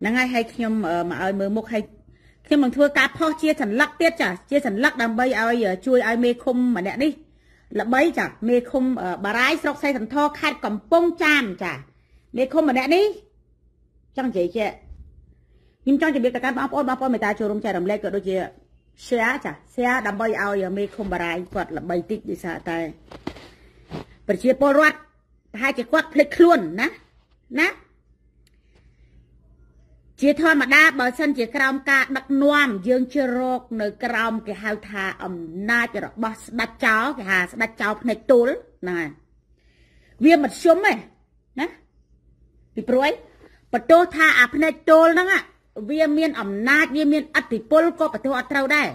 ហ្នឹងហើយហើយខ្ញុំមកឲ្យមើលមុខហើយខ្ញុំនឹងធ្វើការផុសជាសัญลักษณ์ទៀតចា ជាសัญลักษณ์ដើម្បីឲ្យ ជួយឲ្យមេឃុំម្នាក់នេះល្បីចាមេឃុំបារាយស្រុកសៃសន្ធរខេត្តកំពង់ចាមចាមេឃុំម្នាក់នេះចង់និយាយជាខ្ញុំចង់ជម្រាបទៅកាន់បងប្អូនបងប្អូនមេត្តាចូលរួមចែករំលែកក៏ដូចជា share ចា share ដើម្បីឲ្យមេឃុំបារាយគាត់ល្បីតិចដូចថាតែប្រជាពលរដ្ឋប្រហែលជាគាត់ភ្លេចខ្លួនណាណាជាធម្មតាបើសិនជាក្រោមការដឹកនាំយើងជិះរកនៅ ក្រោមគេហៅថាអំណាចរបស់ស្ដេចចៅគេហៅស្ដេចចៅភ្នែកទូលហ្នឹងហើយវាមធ្យមឯងណាពីព្រួយបន្ទោសថាអាភ្នែកទូលហ្នឹងវាមាន អំណាចវាមានអធិពលក៏បន្ទោសអត់ត្រូវដែរ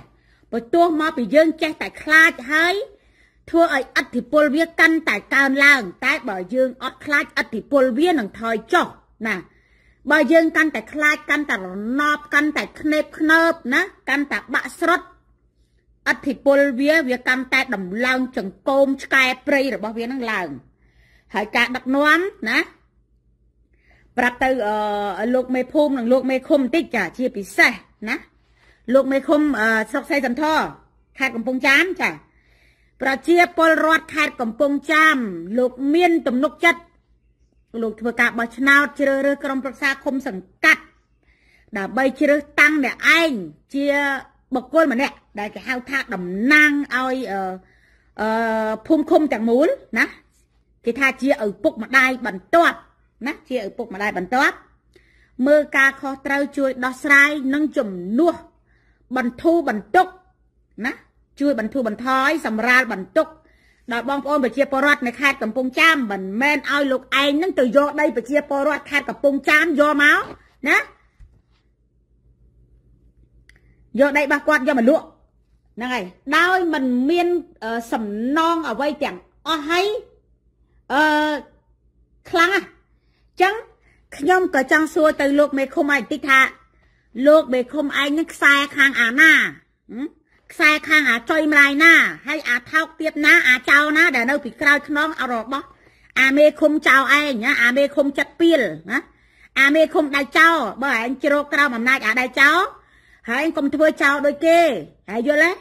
បន្ទោសមកពីយើងចេះតែខ្លាចហើយ ធ្វើឲ្យអធិពលវាកាន់តែកើនឡើង តែបើយើងអត់ខ្លាចអធិពលវានឹងថយចុះណាបើយើងកាន់តែខ្លាចកាន់តែរណបកាន់តែខ្នេបខ្នើបណាកាន់តែបាក់ស្រុតអធិពលវា វាកាន់តែដំឡើង ចង្កូមឆ្កែព្រៃរបស់វានឹងឡើង ហើយការដឹកនាំណាប្រាប់ទៅលោកមេភូមិនិងលោក មេឃុំបន្តិចចាជាពិសេសណាលោកមេឃុំស្រុកសីសន្ធរខេត្តកំពង់ចាមចា ប្រជាពលរដ្ឋខេត្តកំពង់ចាមលោកមានទំនុកចិត្តលោកធ្វើការបោះឆ្នោតជ្រើសរើសក្រុមប្រឹក្សាឃុំសង្កាត់ដើម្បីជ្រើសតាំងអ្នកឯងជាបុគ្គលម្នាក់ដែលគេហៅថាតំណាងឲ្យអឺភូមិឃុំទាំងមូលណាគេថាជាឪពុកម្ដាយបន្ទាប់ណាជាឪពុកម្ដាយបន្ទាប់មើលការខុសត្រូវជួយដោះស្រាយនិងជំនួសបន្ធូរបន្ទុកណាជួយបន្ធូរបន្ថយសម្រាលបន្ទុកដល់បងប្អូនប្រជាពលរដ្ឋនៅខេត្តកំពង់ចាមមិនមែនឲ្យលោកឯងនឹងទៅយកដីប្រជាពលរដ្ឋខេត្តកំពង់ចាមយកមកណាយកដីរបស់គាត់យកមកលក់ហ្នឹងហើយដោយមិនមានសំណងអ្វីទាំងអស់ហើយអឺខ្លាំងណាស់អញ្ចឹងខ្ញុំក៏ចង់សួរទៅលោកមេឃុំឯងតិចថាលោកមេឃុំឯងនឹងខ្សែខាងអាណាហឹមខ្សែខាងអាចុយម្លាយណាហើយអាថោកទៀតណាអាចោណា ដែលនៅ ពីក្រោយខ្នងរបស់អាមេឃុំចៅឯងណាអាមេឃុំចិត្តពីលណាអាមេឃុំដៃចៅបើឯងជ្រោកក្រោមអំណាចអាដៃចៅហើយកុំធ្វើចៅដូចគេហើយយល់ទេ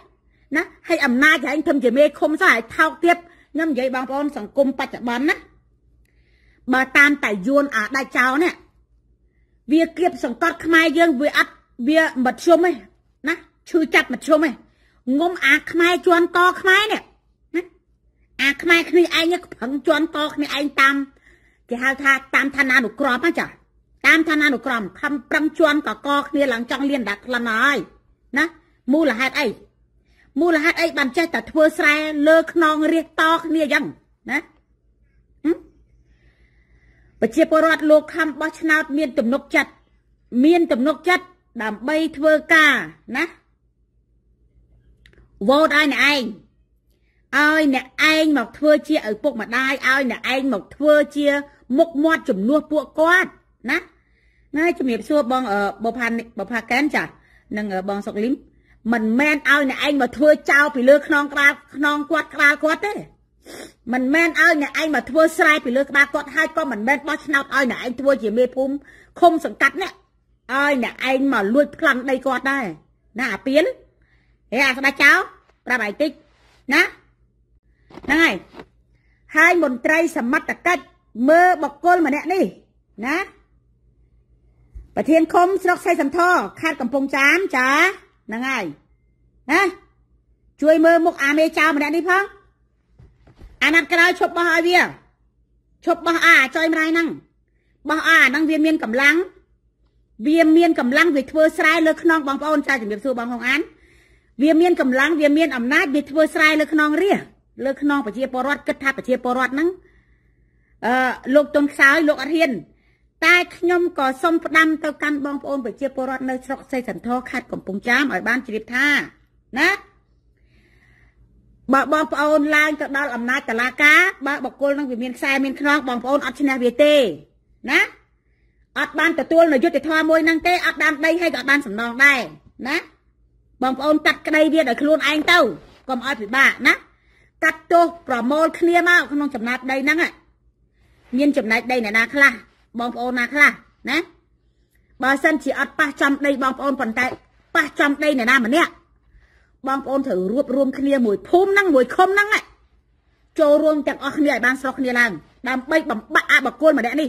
ណាហើយអំណាចឯងធ្វើជាមេឃុំសោះហើយថោកទៀតខ្ញុំនិយាយបងប្អូនសង្គមបច្ចុប្បន្នណាបើតាមតាយួនអាដៃចៅនេះវាគៀបសង្កត់ខ្មែរយើងវាអត់វាមធ្យមទេណាឈឺចាប់មធ្យមទេងុំអាខ្មែរជន់តខ្មែរនេះអាខ្មែរគ្នាឯងប្រឹងជន់តគ្នាឯងតាមគេហៅថាតាមឋានានុក្រមចាតាមឋានានុក្រមខំប្រឹងជន់កកគ្នាឡើងចង់លៀនដាក់ក្លិនហើយណាមូលហេតុអីមូលហេតុអីបានចេះតែធ្វើស្រែលើខ្នងរះតគ្នាអញ្ចឹងណាប្រជាពលរដ្ឋលោកខំបោះឆ្នោតមានទំនុកចិត្តមានទំនុកចិត្តដើម្បីធ្វើការណាវោតឲ្យអ្នកឯងឲ្យអ្នកឯងមកធ្វើជាឪពុកម្ដាយឲ្យអ្នកឯងមកធ្វើជាមុខមាត់ជំនួសពួកគាត់ណាណាជំរាបសួរបងបផានបផាកែនចានិងបងសុកលឹមមិនមែនឲ្យអ្នកឯងមកធ្វើចោលពីលើខ្នងក្បាលខ្នងគាត់ក្បាលគាត់ទេមិនមែនឲ្យអ្នកឯងមកធ្វើស្រែពីលើក្បាលគាត់ហើយក៏មិនមែនបោះឆ្នោតឲ្យអ្នកឯងធ្វើជាមេភូមិឃុំសង្កាត់នេះឲ្យអ្នកឯងមកលួចប្លង់ដីគាត់ដែរណាអាពៀនហេអាក្បាច់ចោលប្រាប់ឲ្យតិចណាហ្នឹងហើយហើយមន្ត្រី សមត្ថកិច្ចមើលបកគលម្នាក់នេះណាប្រធានឃុំស្រុកសៃសំធខេត្តកំពង់ចាមចាហ្នឹងហើយណាជួយមើលមុខអាមេចៅម្នាក់នេះផងអាណត្តិក្រោយឈប់បោះឲ្យវាឈប់បោះអាចុយម្ដាយហ្នឹងបោះអាហ្នឹងវាមានកម្លាំងវាមានកម្លាំងវាធ្វើស្រែលើខ្នងបងប្អូនចាជំរាបសួរបងហុងអានវាមានកម្លាំងវាមានអំណាចវាធ្វើស្រែលើខ្នងរាលើខ្នងប្រជាពលរដ្ឋគិតថាប្រជាពលរដ្ឋហ្នឹងអឺលោកទុនខ្សោយលោកអត់ហ៊ានតែខ្ញុំក៏សូមផ្ដាំទៅកាន់បងប្អូន ប្រជាពលរដ្ឋនៅស្រុកសេសន្ធរខេត្តកំពង់ចាមឲ្យបានជ្រាបថាណាបើបងប្អូនឡើងទៅដល់អំណាចតឡាការបើបកគលនឹងវាមានខ្សែមានខ្នងបងប្អូនអត់ឈ្នះវាទេណាអត់បានទទួលនៅយុទ្ធធម៌មួយហ្នឹង ទេអត់បានដីហើយក៏បានសំណងដែរណាបងប្អូនកាត់ក្តីវាដោយខ្លួនឯងទៅកុំឲ្យពិបាកណាកាត់ទោសប្រមូលគ្នាមកក្នុងចំណោទដីហ្នឹងមានចំណែកដីអ្នកណាខ្លះបងប្អូនណាខ្លះណាបើសិនជាអត់ប៉ះចំដីបងប្អូនប៉ុន្តែប៉ះចំដីអ្នកណាម្នាក់បងប្អូនត្រូវរួបរวมគ្នាមួយភូមិហ្នឹងមួយឃុំហ្នឹងចូលរួមទាំងអស់គ្នាឲ្យបានស្រុកគ្នាឡើងដើម្បីបំបាក់អបកូនម្នាក់នេះ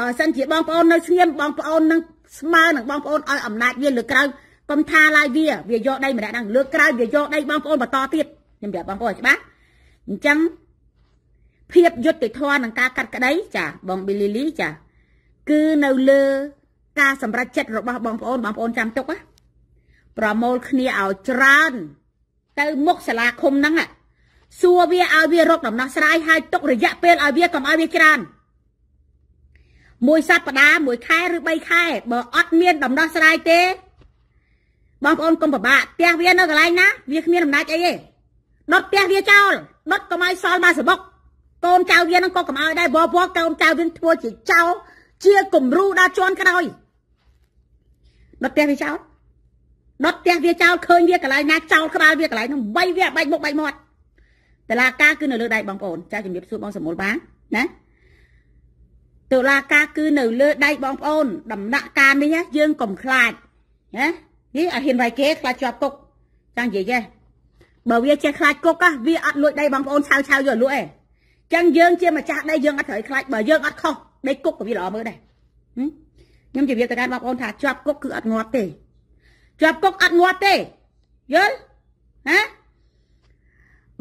បើសិនជាបងប្អូននៅស្ងៀមបងប្អូននឹងស្មើនឹងបងប្អូនឲ្យអំណាចវាលើក្រៅកុំថាឡើយវាវាយកដីម្នាក់ហ្នឹងលើក្រោយវាយកដីបងប្អូនបន្តទៀតខ្ញុំប្រាប់បងប្អូនច្បាស់អញ្ចឹងភាពយុត្តិធម៌នឹងការកាត់ក្តីចាបងប៊ីលីលីចា គឺនៅលើការសម្រេចចិត្តរបស់បងប្អូនបងប្អូនចាំទុកណាប្រមូលគ្នាឲ្យច្រើន ទៅមុខសាលាឃុំហ្នឹងសួរវាឲ្យវារកដំណោះស្រាយហើយទុករយៈពេលឲ្យវាកុំឲ្យវាច្រើនមួយសប្តាហ៍មួយ ខែឬ3ខែបើអត់មានដំណោះស្រាយទេបងប្អូនកុំពិបាកផ្ទះវានៅកន្លែងណា វាគ្មានអំណាចអីទេដុតផ្ទះវាចោលដុតកុំឲ្យសល់មកសបុក កូនចៅវានឹងក៏កុំឲ្យដែរបងប្អូនកូនចៅវាធ្វើជាចោលជាគំរូដល់ជន់ក្រោយដុតផ្ទះវាចោលដុតផ្ទះវាចោលឃើញវាកន្លែងណាចោលក្បាលវាកន្លែងនោះបីវាបែកមុខបែកមាត់តឡាការគឺនៅលើដៃបងប្អូនចាជំរាបសួរបងសមូលបានណាតុលាការគឺនៅលើដៃបងប្អូនដំណាក់ការនេះយើងកុំខ្លាចណានេះអាហ៊ានវាយគេខ្លាចជាប់គុកចង់និយាយទេបើវាចេះខ្លាចគុកហ៎វាអត់លួចដីបងប្អូនឆៅឆៅយកលួចឯងចឹងយើងជាម្ចាស់ដីយើង អត់ត្រូវខ្លាចបើយើងអត់ខុសដីគុកក៏វាល្អមើលដែរខ្ញុំជម្រាបទៅកាន់បងប្អូនថាជាប់គុកគឺអត់ងាប់ទេជាប់គុកអត់ងាប់ទេយល់ណា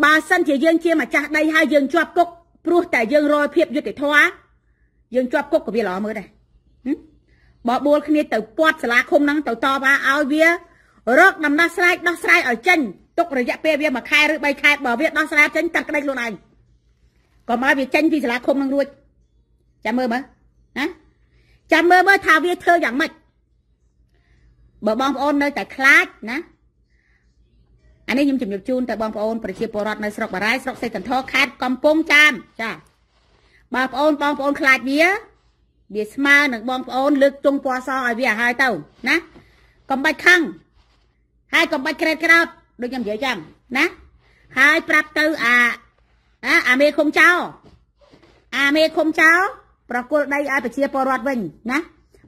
បើសិនជាយើងជាម្ចាស់ដីហើយយើងជាប់គុកព្រោះ តែយើងរយភាពយុត្តិធម៌យើងជាប់គុកក៏វាល្អមើលដែរបើបួលគ្នាទៅពាត់សាលាឃុំហ្នឹងទៅតវ៉ាឲ្យវា រកដំណោះស្រាយដោះស្រាយឲ្យចេញទុករយៈពេលវា1ខែឬ3ខែបើវាដោះស្រាយចេញកាត់ក្តីខ្លួនឯងក៏មកវាចេញពីសាលាឃុំនឹងរួចចាំមើលមើលណាចាំមើលមើលថាវាធ្វើយ៉ាងម៉េចបើបងប្អូននៅតែខ្លាចណាអានេះខ្ញុំជំរាបជូនទៅបងប្អូនប្រជាពលរដ្ឋនៅស្រុកបារាយស្រុកសេកន្ធរខេត្តកំពង់ចាមចាបើបងប្អូនបងប្អូនខ្លាចវាវាស្មើនឹងបងប្អូនលើកទង់ពណ៌សឲ្យវាឲ្យទៅណាកំបាច់ខឹងហើយកុំបាច់ក្រេតក្រោតដូចខ្ញុំនិយាយចឹងណាហើយប្រាប់ទៅអាអាមេឃុំចោអាមេឃុំចោប្រគល់ដីឲ្យប្រជាពលរដ្ឋវិញណា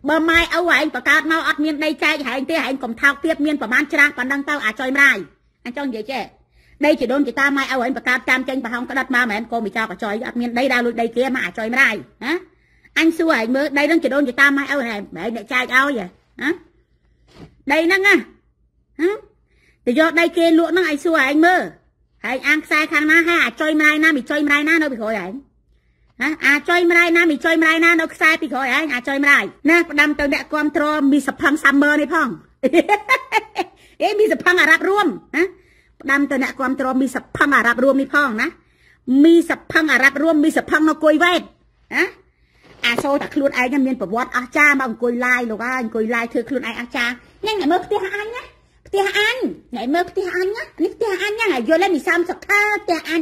បើម៉ែឪឯងបកើតមកអត់មានដីចែកហែងទេហែងកំថោកទៀតមានប្រមាណច្រាស់ប៉ុណ្ណឹងទៅអាចុយមរាយអញ្ចឹងនិយាយចេះដីជាដូនជាតាម៉ែឪឯងបកើតតាមចេញប្រហោងក្តិតមកមិនមែនកូនមីចោកចុយអត់មានដីដើរលួចដីគេមកអាចុយមរាយណាអញសួរឯងមើលដីនឹងចដូនចតាម៉ែអូនឯងឯងអ្នកចែកឲ្យហ៎ដីហ្នឹងណាហ៎ទៅយកដីគេលក់ហ្នឹងឯងសួរឯងមើលហើយអាងខ្សែខាងណាហើយអាចុយម្លាយណាមីចុយម្លាយណានៅពីក្រោយឯងណាអាចុយម្លាយណាមីចុយម្លាយណានៅខ្សែពីក្រោយឯងអាចុយម្លាយណាផ្ដាំទៅអ្នកគ្រប់ត្រមីសភឹងសាមឺនេះផងអេមីសភឹងអារ៉ាប់រួមណាផ្ដាំទៅអ្នកគ្រប់ត្រមីសភឹងអារ៉ាប់រួមនេះផង ណាមីសភឹងអារ៉ាប់រួមមីសភឹងនៅគួយវេតណាអាសូតែខ្លួនឯងមានប្រវត្តិអស្ចារ្យមកអង្គុយឡាយលោកហើយអង្គុយឡាយធ្វើខ្លួនឯងអស្ចារ្យញ៉ាំមើលផ្ទះអញណាផ្ទះអញណែមើលផ្ទះអញណានេះផ្ទះអញញ៉ាំឲ្យយល់នេះ30ខែផ្ទះអញ